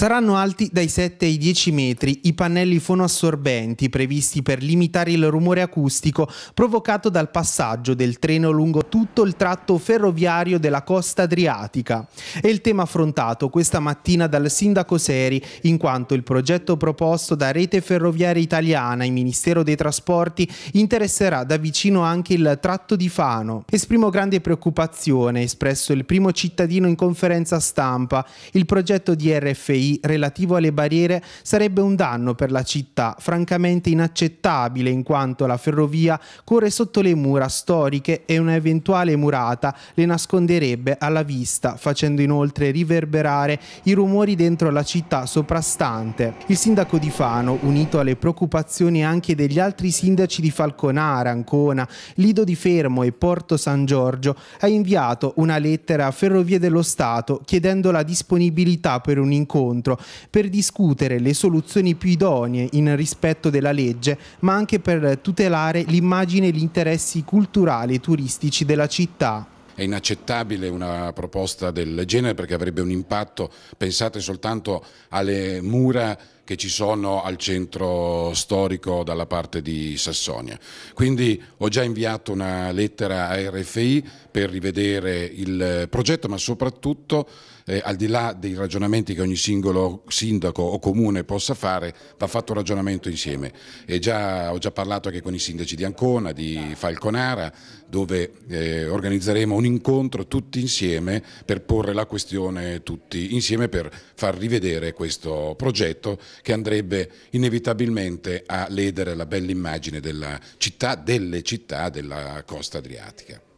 Saranno alti dai 7 ai 10 metri i pannelli fonoassorbenti previsti per limitare il rumore acustico provocato dal passaggio del treno lungo tutto il tratto ferroviario della costa adriatica. È il tema affrontato questa mattina dal sindaco Seri, in quanto il progetto proposto da Rete Ferroviaria Italiana e Ministero dei Trasporti interesserà da vicino anche il tratto di Fano. Esprimo grande preoccupazione, espresso il primo cittadino in conferenza stampa, il progetto di RFI relativo alle barriere sarebbe un danno per la città, francamente inaccettabile in quanto la ferrovia corre sotto le mura storiche e una eventuale murata le nasconderebbe alla vista, facendo inoltre riverberare i rumori dentro la città soprastante. Il sindaco di Fano, unito alle preoccupazioni anche degli altri sindaci di Falconara, Ancona, Lido di Fermo e Porto San Giorgio, ha inviato una lettera a Ferrovie dello Stato chiedendo la disponibilità per un incontro incontro per discutere le soluzioni più idonee in rispetto della legge, ma anche per tutelare l'immagine e gli interessi culturali e turistici della città. È inaccettabile una proposta del genere perché avrebbe un impatto, pensate soltanto alle mura che ci sono al centro storico dalla parte di Sassonia. Quindi ho già inviato una lettera a RFI per rivedere il progetto, ma soprattutto eh, al di là dei ragionamenti che ogni singolo sindaco o comune possa fare, va fatto un ragionamento insieme. Già, ho già parlato anche con i sindaci di Ancona, di Falconara, dove eh, organizzeremo un incontro tutti insieme per porre la questione tutti insieme per far rivedere questo progetto che andrebbe inevitabilmente a ledere la bella immagine della città, delle città della costa adriatica.